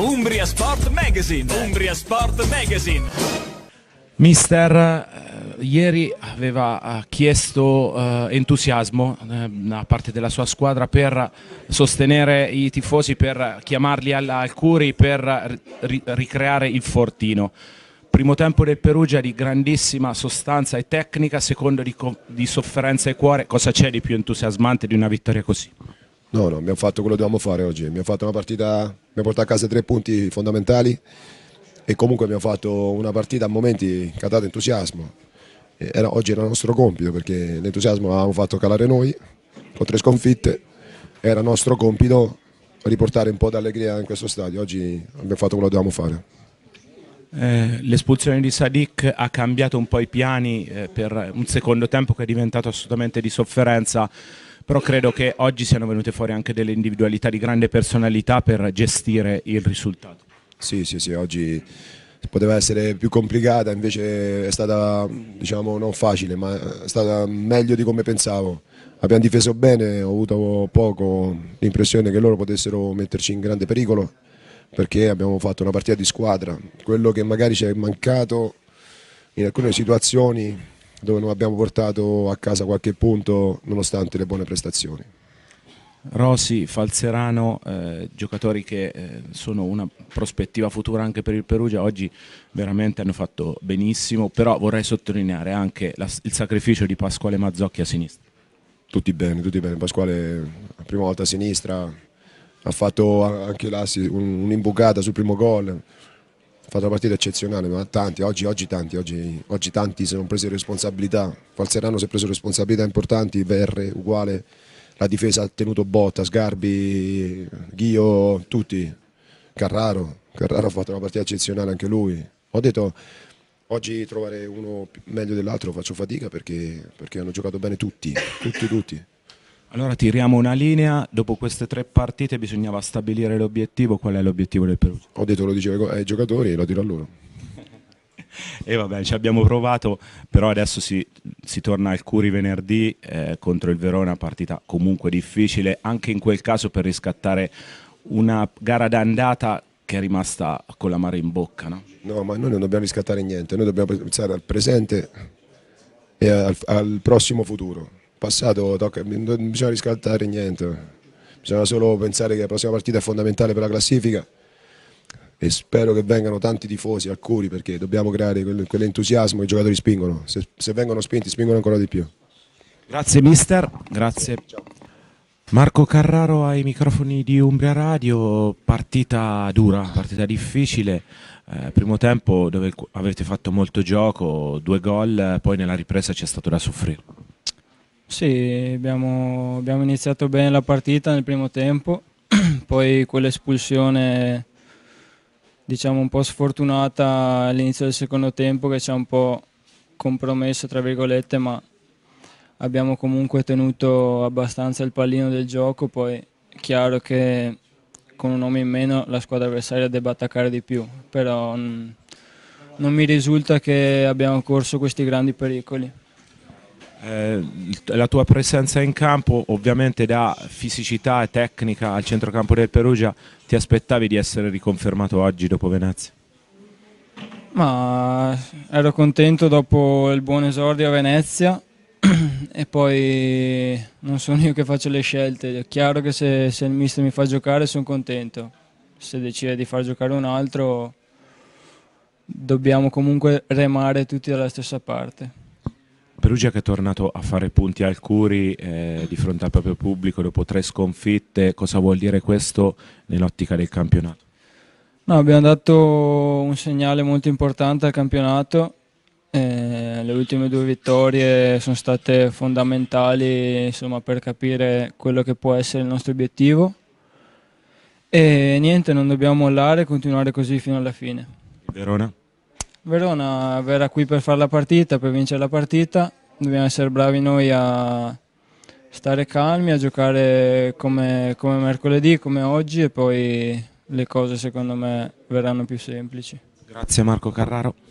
Umbria Sport Magazine. Umbria Sport Magazine. Mister eh, ieri aveva eh, chiesto eh, entusiasmo eh, da parte della sua squadra per sostenere i tifosi, per chiamarli alla, al Curi, per ri ricreare il fortino. Primo tempo del Perugia di grandissima sostanza e tecnica, secondo di, di sofferenza e cuore. Cosa c'è di più entusiasmante di una vittoria così? No, no, abbiamo fatto quello che dovevamo fare oggi. Abbiamo fatto una partita abbiamo portato a casa tre punti fondamentali e comunque abbiamo fatto una partita a momenti che entusiasmo. Era, oggi era nostro compito perché l'entusiasmo l'avevamo fatto calare noi con tre sconfitte, era nostro compito riportare un po' d'allegria in questo stadio, oggi abbiamo fatto quello che dovevamo fare. Eh, l'espulsione di Sadik ha cambiato un po' i piani eh, per un secondo tempo che è diventato assolutamente di sofferenza però credo che oggi siano venute fuori anche delle individualità di grande personalità per gestire il risultato. Sì, sì, sì, oggi poteva essere più complicata, invece è stata diciamo non facile, ma è stata meglio di come pensavo. Abbiamo difeso bene, ho avuto poco l'impressione che loro potessero metterci in grande pericolo perché abbiamo fatto una partita di squadra. Quello che magari ci è mancato in alcune situazioni dove non abbiamo portato a casa qualche punto nonostante le buone prestazioni. Rossi, Falzerano, eh, giocatori che eh, sono una prospettiva futura anche per il Perugia, oggi veramente hanno fatto benissimo, però vorrei sottolineare anche la, il sacrificio di Pasquale Mazzocchi a sinistra. Tutti bene, tutti bene, Pasquale la prima volta a sinistra, ha fatto anche l'assi, un'imbucata sul primo gol, ha fatto una partita eccezionale, ma tanti, oggi, oggi tanti, oggi, oggi tanti si sono presi responsabilità, Falserano si è preso responsabilità importanti, Verre uguale, la difesa ha tenuto botta, Sgarbi, Ghio, tutti, Carraro, Carraro ha fatto una partita eccezionale anche lui. Ho detto oggi trovare uno meglio dell'altro faccio fatica perché, perché hanno giocato bene tutti, tutti, tutti. Allora tiriamo una linea, dopo queste tre partite bisognava stabilire l'obiettivo, qual è l'obiettivo del Perù? Ho detto, lo dicevo ai giocatori e lo tiro a loro. e vabbè, ci abbiamo provato, però adesso si, si torna al Curi venerdì eh, contro il Verona, partita comunque difficile, anche in quel caso per riscattare una gara d'andata che è rimasta con la mare in bocca. No? no, ma noi non dobbiamo riscattare niente, noi dobbiamo pensare al presente e al, al prossimo futuro passato tocca, non bisogna riscaltare niente, bisogna solo pensare che la prossima partita è fondamentale per la classifica e spero che vengano tanti tifosi, alcuni, perché dobbiamo creare quell'entusiasmo che i giocatori spingono, se, se, vengono spinti spingono ancora di più. Grazie mister, grazie. Ciao. Marco Carraro ai microfoni di Umbria Radio, partita dura, partita difficile, eh, primo tempo dove avete fatto molto gioco, due gol, poi nella ripresa c'è stato da soffrire. Sì, abbiamo, abbiamo iniziato bene la partita nel primo tempo, poi quell'espulsione diciamo un po' sfortunata all'inizio del secondo tempo che ci ha un po' compromesso tra virgolette ma abbiamo comunque tenuto abbastanza il pallino del gioco poi è chiaro che con un uomo in meno la squadra avversaria debba attaccare di più però non mi risulta che abbiamo corso questi grandi pericoli eh, la tua presenza in campo ovviamente da fisicità e tecnica al centrocampo del Perugia ti aspettavi di essere riconfermato oggi dopo Venezia? Ma ero contento dopo il buon esordio a Venezia e poi non sono io che faccio le scelte, è chiaro che se, se il mister mi fa giocare sono contento, se decide di far giocare un altro dobbiamo comunque remare tutti dalla stessa parte. Perugia che è tornato a fare punti al Curi eh, di fronte al proprio pubblico dopo tre sconfitte, cosa vuol dire questo nell'ottica del campionato? No, abbiamo dato un segnale molto importante al campionato, eh, le ultime due vittorie sono state fondamentali insomma, per capire quello che può essere il nostro obiettivo e niente, non dobbiamo mollare, e continuare così fino alla fine. Verona? Verona verrà qui per fare la partita, per vincere la partita dobbiamo essere bravi noi a stare calmi, a giocare come, come mercoledì, come oggi e poi le cose secondo me verranno più semplici. Grazie Marco Carraro.